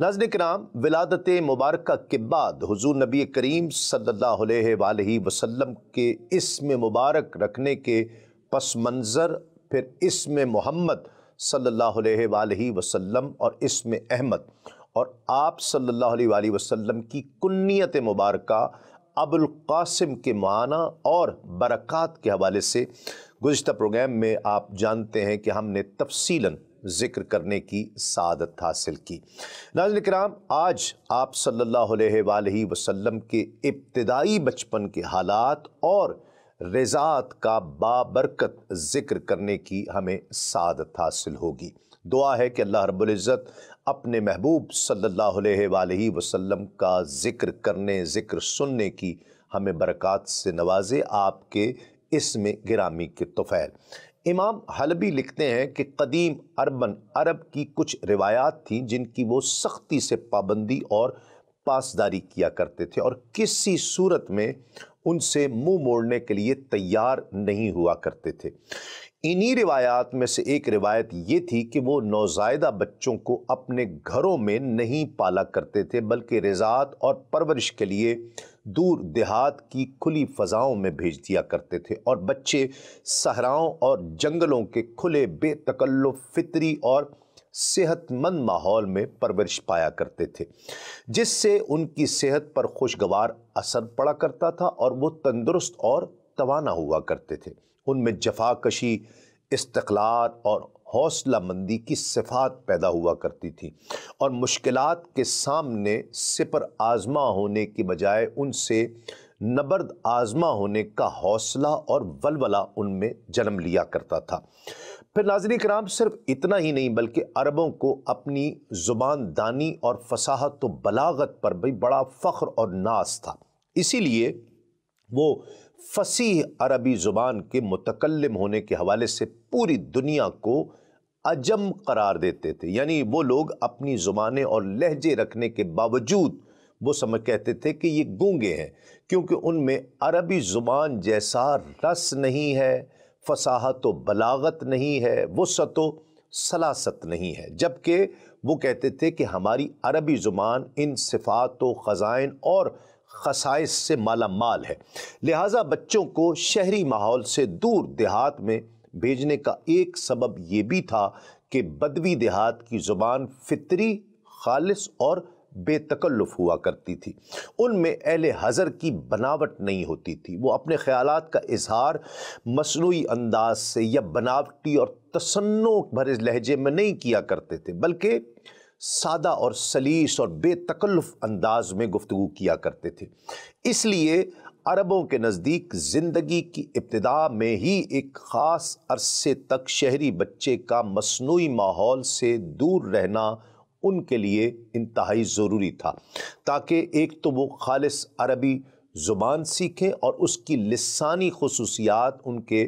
नाजन कराम विलादत मुबारक के बाद हजूर नबी करीम सल्ला वसलम के इसम मुबारक रखने के पस मंज़र फिर इसम मोहम्मद सल्ला वसम और इसम अहमद और आप सल्ला वसलम की कुन्नीत मुबारक अबुल्कासिम के माना और बरक़ात के हवाले से गुज्त प्रोग्राम में आप जानते हैं कि हमने तफसीला ज़िक्र करने की सादत हासिल की नाजन कराम आज आप सल्ला अलैहि के इब्तदाई बचपन के हालात और रज़ात का बाबरकत ज़िक्र करने की हमें सादत हासिल होगी दुआ है कि अल्लाह रबुल्ज़त अपने महबूब सल्ला वसलम का ज़िक्र करने ज़िक्र सुनने की हमें बरक़ात से नवाजे आपके इसमें गिरामी के तोफ़ैल इमाम हलबी लिखते हैं कि कदीम अरबन अरब की कुछ रिवायात थी जिनकी वो सख्ती से पाबंदी और पासदारी किया करते थे और किसी सूरत में उनसे मुंह मोड़ने के लिए तैयार नहीं हुआ करते थे इन्हीं रिवायात में से एक रिवायत ये थी कि वो नौजायदा बच्चों को अपने घरों में नहीं पाला करते थे बल्कि रिजात और परवरिश के लिए दूर देहात की खुली फ़जाओं में भेज दिया करते थे और बच्चे सहराओं और जंगलों के खुले बेतकल्लु फितरी और सेहतमंद माहौल में परवरिश पाया करते थे जिससे उनकी सेहत पर खुशगवार असर पड़ा करता था और वो तंदुरुस्त और तवाना हुआ करते थे उनमें जफाकशी इस्तकलाल और हौसला मंदी की सिफात पैदा हुआ करती थी और मुश्किल के सामने सिपर आज़मा होने की बजाय उनसे नबर्द आज़मा होने का हौसला और वलवला उनमें जन्म लिया करता था फिर नाजरी कराम सिर्फ इतना ही नहीं बल्कि अरबों को अपनी ज़ुबान दानी और फसाहत तो बलागत पर भी बड़ा फ़ख्र और नाश था इसीलिए वो फसी अरबी ज़ुबान के मुतकलम होने के हवाले से पूरी दुनिया को अजम करार देते थे यानी वो लोग अपनी ज़ुबानें और लहजे रखने के बावजूद वो समझ कहते थे कि ये गूँगे हैं क्योंकि उनमें अरबी ज़ुबान जैसा रस नहीं है फसाहत तो व बलागत नहीं है वसत व तो सलासत नहीं है जबकि वो कहते थे कि हमारी अरबी ज़ुबान इन सिफात व ख़ज़ाइन और खसाइस से माला माल है लिहाजा बच्चों को शहरी माहौल से दूर देहात में भेजने का एक सबब यह भी था कि बदवी देहात की ज़ुबान फितरी खालिस और बेतकल्लुफ़ हुआ करती थी उनमें अहल हज़र की बनावट नहीं होती थी वो अपने ख्याल का इजहार मसनू अंदाज से या बनावटी और तसन्नों भरे लहजे में नहीं किया करते थे बल्कि सादा और सलीस और बेतकल्लुफ़ अंदाज में गुफ्तु किया करते थे इसलिए अरबों के नज़दीक ज़िंदगी की इब्तदा में ही एक ख़ास अरसे तक शहरी बच्चे का मसनू माहौल से दूर रहना उनके लिए इंतहाई ज़रूरी था ताकि एक तो वो खालस अरबी ज़ुबान सीखें और उसकी लसानी खसूसियात उनके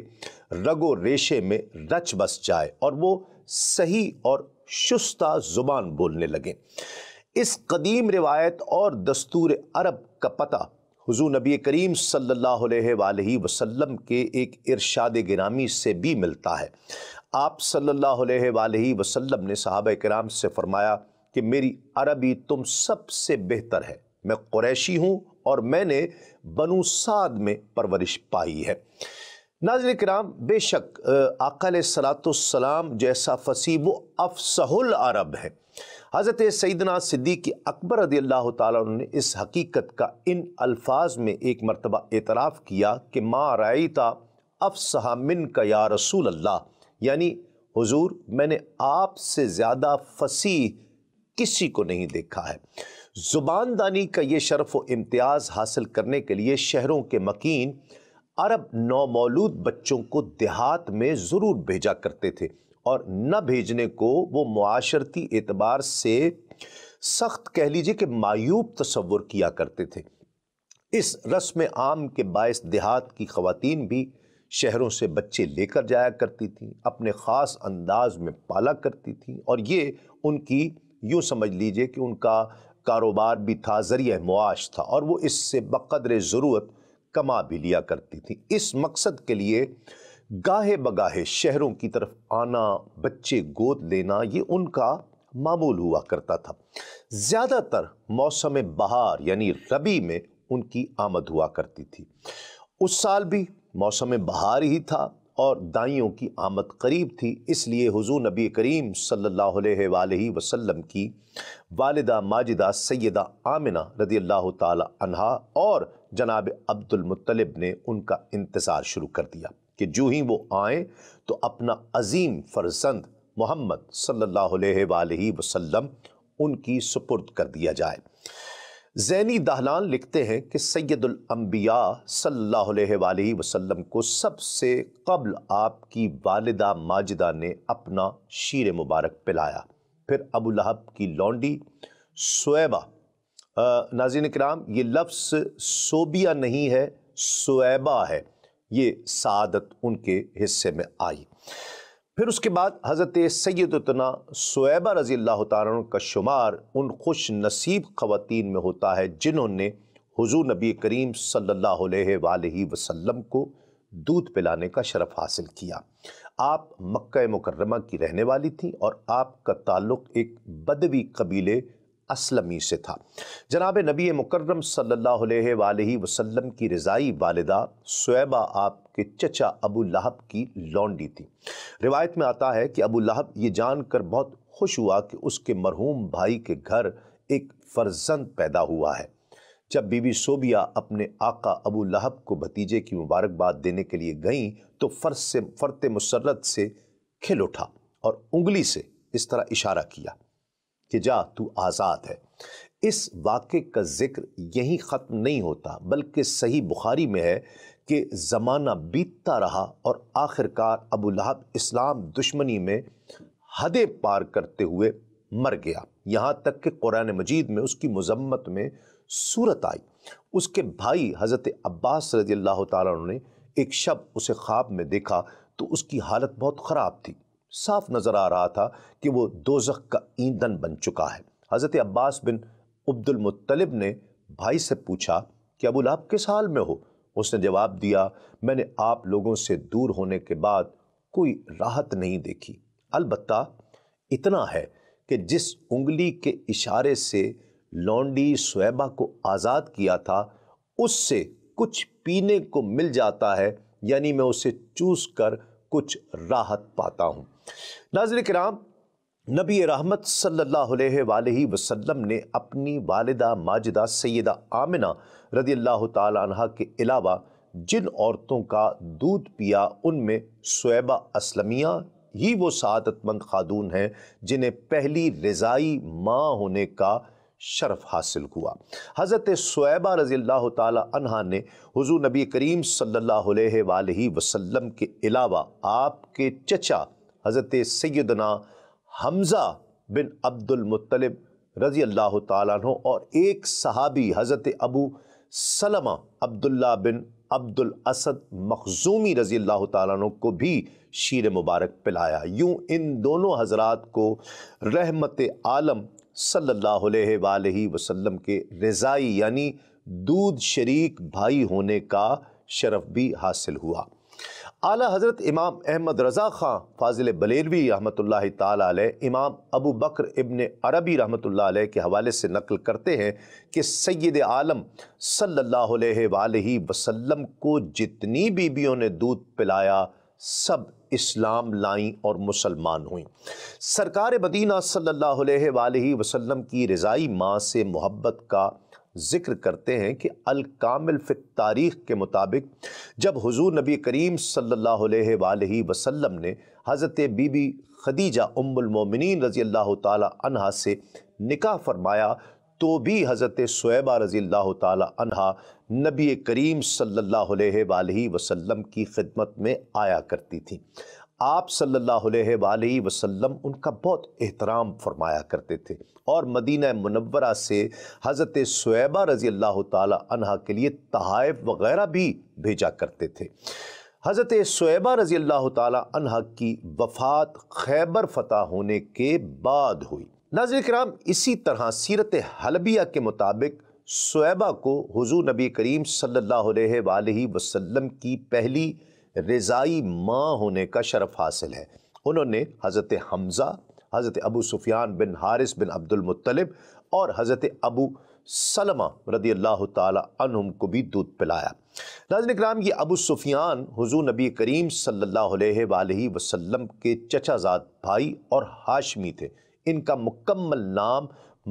रगो रेशे में रच बस जाए और वो सही और शुस्ता ज़ुबान बोलने लगे इस कदीम रिवायत और दस्तूर अरब का पता हजू नबी करीम सल्लल्लाहु अलैहि वसल्लम के एक इरशाद गिरामी से भी मिलता है आप सल्लल्लाहु अलैहि वसल्लम ने साहब कराम से फरमाया कि मेरी अरबी तुम सबसे बेहतर है मैं क्रैशी हूँ और मैंने बनु साद में परवरिश पाई है नाजर कराम बेशक आकल सलातम जैसा फसीब अफसहुल अरब है हज़रत सईदना सिद्दीक अकबर रदी अल्लाह ने इस हकीकत का इन अल्फाज में एक मरतबा एतराफ़ किया कि माँ रायता अफसहा मिन का या रसूल अल्लाह यानी हुजूर मैंने आपसे ज़्यादा फसी किसी को नहीं देखा है ज़ुबानदानी का ये शरफ़ व इम्तियाज़ हासिल करने के लिए शहरों के मकीन अरब नौमौलूद बच्चों को देहात में ज़रूर भेजा करते थे और न भेजने को वो माशरती एतबार से सख्त कह लीजिए कि मायूब तस्वुर किया करते थे इस रस्म आम के बायस देहात की खातन भी शहरों से बच्चे लेकर जाया करती थीं अपने ख़ास अंदाज में पाला करती थीं और ये उनकी यूँ समझ लीजिए कि उनका कारोबार भी था ज़रिए मुआश था और वो इससे बकदर ज़रूरत कमा भी लिया करती थी इस मकसद के लिए गाहे बगाहे शहरों की तरफ आना बच्चे गोद लेना ये उनका मामूल हुआ करता था ज़्यादातर मौसम बहार यानी रबी में उनकी आमद हुआ करती थी उस साल भी मौसम बहार ही था और दाइयों की आमद करीब थी इसलिए हुजूर नबी करीम सल्लल्लाहु अलैहि वसल्लम की वालदा माजिदा सैदा आमिना रदी अल्लाह तहा और जनाब अब्दुलमतलब ने उनका इंतज़ार शुरू कर दिया कि जो ही वो आए तो अपना अजीम फरजंद मोहम्मद सल्लल्लाहु अलैहि वसल्लम उनकी सुपुर्द कर दिया जाए जैनी दहलान लिखते हैं कि सैदुलम्बिया सल्ला वसलम को सबसे कबल आपकी वालदा माजिदा ने अपना शीर मुबारक पिलाया फिर अबू लहब की लौंडी सोएबा नाजिन कराम ये लफ्स सोबिया नहीं है सोएबा है ये सादत उनके हिस्से में आई फिर उसके बाद हज़रत सैदना सोएबा रज़ी अल्लाह का शुमार उन खुश नसीब ख़वान में होता है जिन्होंने हजू नबी करीम सल्ला वसम को दूध पिलाने का शरफ़ हासिल किया आप मक् मुकरमा की रहने वाली थी और आपका ताल्लुक़ एक बदवी कबीले असलमी से था जनाब नबी मुकर्रम सल्ला वसलम की रज़ाई वालदा सोएबा आपके चचा अबू लहब की लौंडी थी रिवायत में आता है कि अबू लहब ये जान कर बहुत खुश हुआ कि उसके मरहूम भाई के घर एक फर्जंद पैदा हुआ है जब बीबी सोबिया अपने आका अबू लहब को भतीजे की मुबारकबाद देने के लिए गईं तो फर्ज से फरत मुसरत से खिल उठा और उंगली से इस तरह इशारा किया कि जा तू आज़ाद है इस वाक्य का ज़िक्र यहीं ख़त्म नहीं होता बल्कि सही बुखारी में है कि ज़माना बीतता रहा और आखिरकार अबू लहब इस्लाम दुश्मनी में हदें पार करते हुए मर गया यहाँ तक कि कुरान मजीद में उसकी मजम्मत में सूरत आई उसके भाई हज़रत अब्बास रजील्ला तब शब उसे ख्वाब में देखा तो उसकी हालत बहुत ख़राब थी साफ नज़र आ रहा था कि वो दोजख का ईंधन बन चुका है हज़रत अब्बास बिन अब्दुल अब्दुलमतलब ने भाई से पूछा कि अबुल आप किस हाल में हो उसने जवाब दिया मैंने आप लोगों से दूर होने के बाद कोई राहत नहीं देखी अलबत् इतना है कि जिस उंगली के इशारे से लौंडी सोएबा को आज़ाद किया था उससे कुछ पीने को मिल जाता है यानी मैं उसे चूस कर कुछ राहत पाता हूँ नाजर कराम नबी रहमत सल्लल्लाहु अलैहि वसल्लम ने अपनी वालदा माजदा सैदा आमिना रदी अल्लाह तहा के अलावा जिन औरतों का दूध पिया उनमें सोएबा असलमिया ही वो सदतमंद खादून हैं जिन्हें पहली रज़ाई माँ होने का शर्फ हासिल हुआ हज़रत सोएबा रज़ी अल्लाह तहा ने हजू नबी करीम सल्ला अलैहि के अलावा आपके चचा हज़रत सैदना हमज़ा बिन अब्दुलमतलब रज़ी अल्लाह तु और एक सहाबी हज़रत अबू सलमा अब्दुल्ला बिन अब्दुल असद मखजूमी रज़ी अल्लाह तु को भी शीर मुबारक पिलाया यूँ इन दोनों हजरात को रहमत आलम सल्ला वसलम के रज़ाई यानी दूध शरीक भाई होने का शरफ भी हासिल हुआ आला हज़रत इमाम अहमद रज़ा ख़ां फाजिल बलेरवी रहमत तमाम अबू बकर इबन अरबी रहमत के हवाले से नकल करते हैं कि सैद आलम सल्ला वसलम को जितनी बीबियों ने दूध पिलाया सब इस्लाम लाई और मुसलमान हुई सरकार मदीना सल्ला वसलम की रज़ाई माँ से मोहब्बत का जिक्र करते हैं कि अलकामिल तारीख़ के मुताबिक जब हुजूर नबी करीम सल्ला वसलम वसल्लम ने हज़रत बीबी खदीजा उम्मुलमोमिन रज़ी अल्लाह तहा से निकाह फरमाया तो भी हज़रत शुबा रज़ी अल्लाह तहा नबी करीम सल्ला अलैहि की खिदमत में आया करती थी आप सल्लल्लाहु अलैहि वसल्लम उनका बहुत एहतराम फरमाया करते थे और मदीना मनवरा से हज़रत सुबा रज़ी अल्लाह तहा के लिए तहाइफ वगैरह भी भेजा करते थे हज़रत सुबा रज़ी अल्लाह तहा की वफ़ात खैबर फतह होने के बाद हुई नाजर कराम इसी तरह सीरत हलबिया के मुताबिक सुबा को हजू नबी करीम सल्ला वसम की पहली रज़ाई माँ होने का शरफ हासिल है उन्होंने हज़रत हमज़ा हज़रत अबू सुफियान बिन हारिस बिन अब्दुलमतलब और हज़रत अबू सलमा रदी अल्लाह तुम को भी दूध पिलाया नाजन कराम ये अबू सुफियान हजू नबी करीम सल्लल्लाहु अलैहि वसल्लम के चचाजाद भाई और हाशमी थे इनका मुकम्मल नाम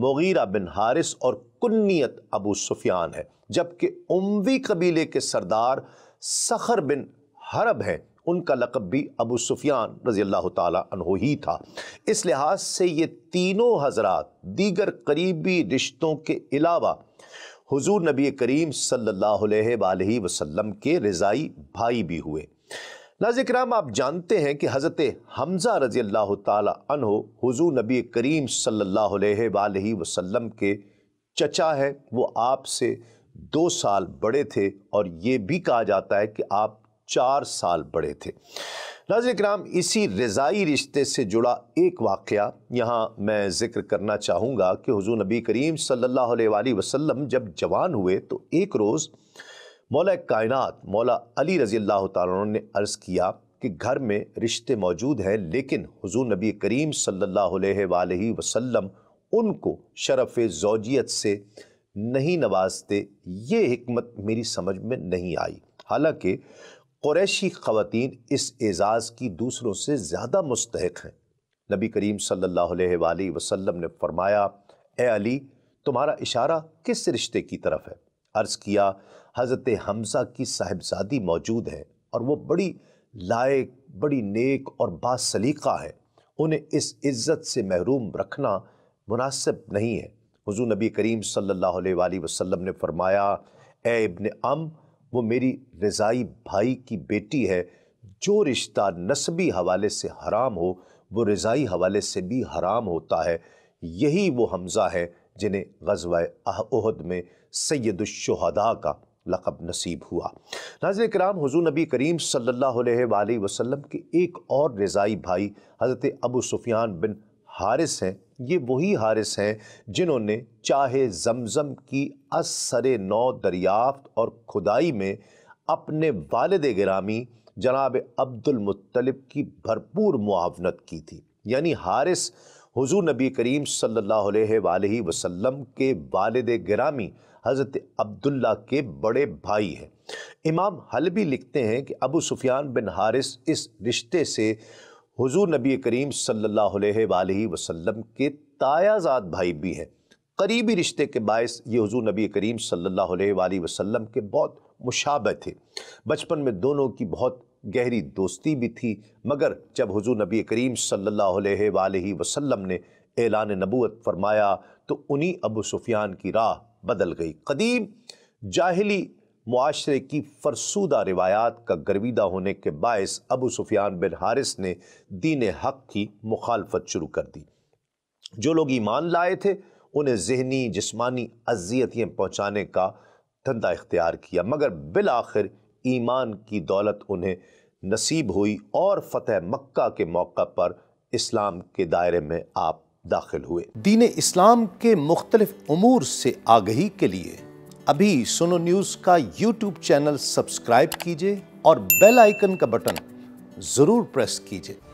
मुगीरा बिन हारिस और कुन्नीत अबू सुफियान है जबकि उमवी कबीले के सरदार सखर बिन हरब हैं उनका लकब भी अबू सुफियान रज़ी अल्लाह तहो ही था इस लिहाज से ये तीनों हजरात दीगर करीबी रिश्तों के अलावा हुजूर नबी करीम सल्लल्लाहु अलैहि वसल्लम के रज़ाई भाई भी हुए नाजिक राम आप जानते हैं कि हज़रत हमज़ा रज़ी अल्लाह तहो हुजूर नबी करीम सल्लल्लाहु अलैहि वसल्लम के चचा हैं वो आपसे दो साल बड़े थे और ये भी कहा जाता है कि आप चार साल बड़े थे नाजिर कराम इसी रज़ाई रिश्ते से जुड़ा एक वाक़ यहाँ मैं ज़िक्र करना चाहूँगा कि हजू नबी करीम सल्लल्लाहु वसम जब जवान हुए तो एक रोज़ मौला कायन मौला अली रज़ी अल्लाह ने अर्ज़ किया कि घर में रिश्ते मौजूद हैं लेकिन हजू नबी करीम सल्ला वसम उनको शरफ़ जोजियत से नहीं नवाजते ये हमत मेरी समझ में नहीं आई हालांकि क्रैशी ख़वान इस एज़ाज़ की दूसरों से ज़्यादा मुस्तक हैं नबी करीम सल्ला वसलम ने फरमाया अली तुम्हारा इशारा किस रिश्ते की तरफ है अर्ज़ किया हज़रत हमज़ा की साहिबजादी मौजूद है और वो बड़ी लायक बड़ी नेक और बासलीक़ा है उन्हें इस इज़्ज़त से महरूम रखना मुनासिब नहीं है हजू नबी करीम सल्ला अलैहि ने फरमाया एबन अम वो मेरी रज़ाई भाई की बेटी है जो रिश्ता नस्बी हवाले से हराम हो वो रज़ाई हवाले से भी हराम होता है यही वो हमज़ा है जिन्हें गजवा अहद में सैदुलशहदा का लक़ब नसीब हुआ नाजर कराम हजू नबी करीम सल्ला वसम के एक और रज़ाई भाई हज़रत अबू सुफियान बिन हारिस हैं ये वही हारिस हैं जिन्होंने चाहे जमज़म की असर नौ दरियाफ्त और खुदाई में अपने वालद ग्रामी जनाब अब्दुलमतलब की भरपूर मुआवनत की थी यानी हारिस हुजूर नबी करीम सल्ला वसलम के वालद ग्रामी हज़रत अब्दुल्ला के बड़े भाई हैं इमाम हलबी लिखते हैं कि अबू सुफियान बिन हारिस इस रिश्ते से हुजूर नबी करीम सल्लल्लाहु अलैहि वसल्लम के तायाजात भाई भी हैं करीबी रिश्ते के बायस ये हुजूर नबी करीम सल्लल्लाहु अलैहि वसल्लम के बहुत मुशाबे थे बचपन में दोनों की बहुत गहरी दोस्ती भी थी मगर जब हुजूर नबी करीम सल्लल्लाहु अलैहि वसल्लम ने ऐलान नबूत फरमाया तो उन्हीं अबू सुफियान की राह बदल गई कदीम जाहली माशरे की फरसूदा रिवायात का गर्विदा होने के बायस अबू सुफियान बिन हारिस ने दीन हक की मुखालफत शुरू कर दी जो लोग ईमान लाए थे उन्हें जहनी जिसमानी अजियतें पहुँचाने का धंधा इख्तियार किया मगर बिल आखिर ईमान की दौलत उन्हें नसीब हुई और फतेह मक्का के मौका पर इस्लाम के दायरे में आप दाखिल हुए दीन इस्लाम के मुख्तलिफ अमूर से आगही के लिए अभी सुनो न्यूज का यूट्यूब चैनल सब्सक्राइब कीजिए और बेल आइकन का बटन जरूर प्रेस कीजिए